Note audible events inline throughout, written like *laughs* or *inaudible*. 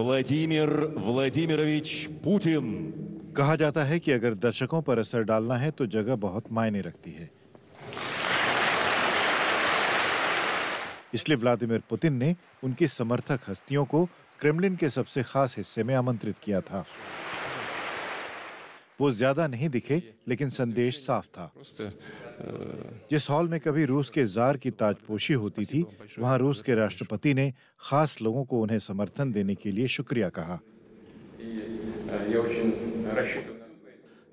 Vladimir Vladimirovich Putin कहा जाता है कि अगर दर्शकों पर असर डालना है तो जगह बहुत मायने रखती है इसलिए व्लादिमीर पुतिन ने उनकी समर्थक हस्तियों को क्रेमलिन के सबसे खास हिस्से में आमंत्रित किया था वो ज्यादा नहीं दिखे लेकिन संदेश साफ था जिस हॉल में कभी रूस के जार की ताजपोशी होती थी वहां रूस के राष्ट्रपति ने खास लोगों को उन्हें समर्थन देने के लिए शुक्रिया कहा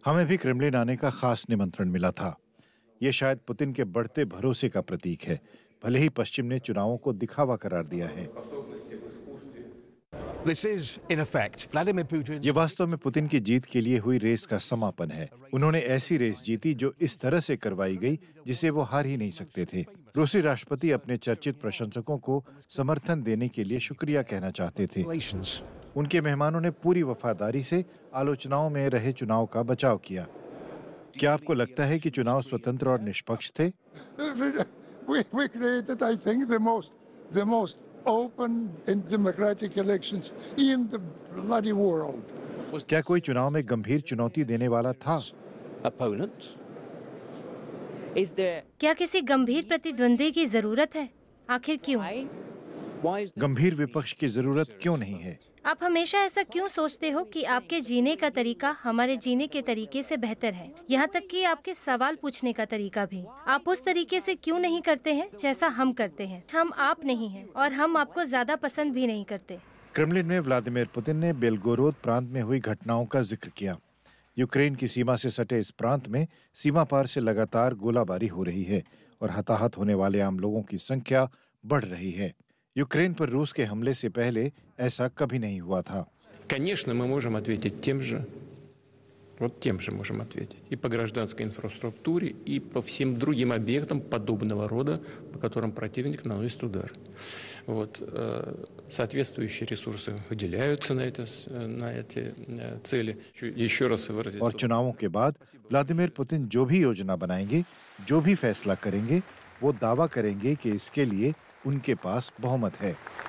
हमें भी क्रेमलिन आने का खास निमंत्रण मिला था ये शायद पुतिन के बढ़ते भरोसे का प्रतीक है भले ही पश्चिम ने चुनावों को दिखावा करार दिया है ये वास्तव में पुतिन की जीत के लिए हुई रेस का समापन है उन्होंने ऐसी रेस जीती जो इस तरह से करवाई गई जिसे वो हार ही नहीं सकते थे रूसी राष्ट्रपति अपने चर्चित प्रशंसकों को समर्थन देने के लिए शुक्रिया कहना चाहते थे उनके मेहमानों ने पूरी वफादारी से आलोचनाओं में रहे चुनाव का बचाव किया क्या आपको लगता है कि चुनाव स्वतंत्र और निष्पक्ष थे *laughs* open and democratic elections in the bloody world. क्या कोई चुनाव में गंभीर चुनौती देने वाला था opponent? Is there... क्या किसी गंभीर प्रतिद्वंदी की जरूरत है आखिर क्यों? गंभीर विपक्ष की जरूरत क्यों नहीं है आप हमेशा ऐसा क्यों सोचते हो कि आपके जीने का तरीका हमारे जीने के तरीके से बेहतर है यहाँ तक कि आपके सवाल पूछने का तरीका भी आप उस तरीके से क्यों नहीं करते हैं जैसा हम करते हैं हम आप नहीं हैं और हम आपको ज्यादा पसंद भी नहीं करते क्रेमलिन में व्लादिमीर पुतिन ने बेलगोरोद प्रांत में हुई घटनाओं का जिक्र किया यूक्रेन की सीमा से सटे इस प्रांत में सीमा पार से लगातार गोलाबारी हो रही है और हताहत होने वाले आम लोगों की संख्या बढ़ रही है यूक्रेन पर रूस के हमले से पहले ऐसा कभी नहीं हुआ था Конечно, мы можем ответить тем же, вот тем же можем ответить, и по гражданской инфраструктуре, и по всем другим объектам подобного рода, по которым противник наносит удар. Вот. Соответствующие ресурсы выделяются на, это, на эти цели. Еще раз выразить. और चुनावों के बाद व्लादिमीर पुतिन जो भी योजना बनाएंगे जो भी फैसला करेंगे वो दावा करेंगे कि इसके लिए उनके पास बहुमत है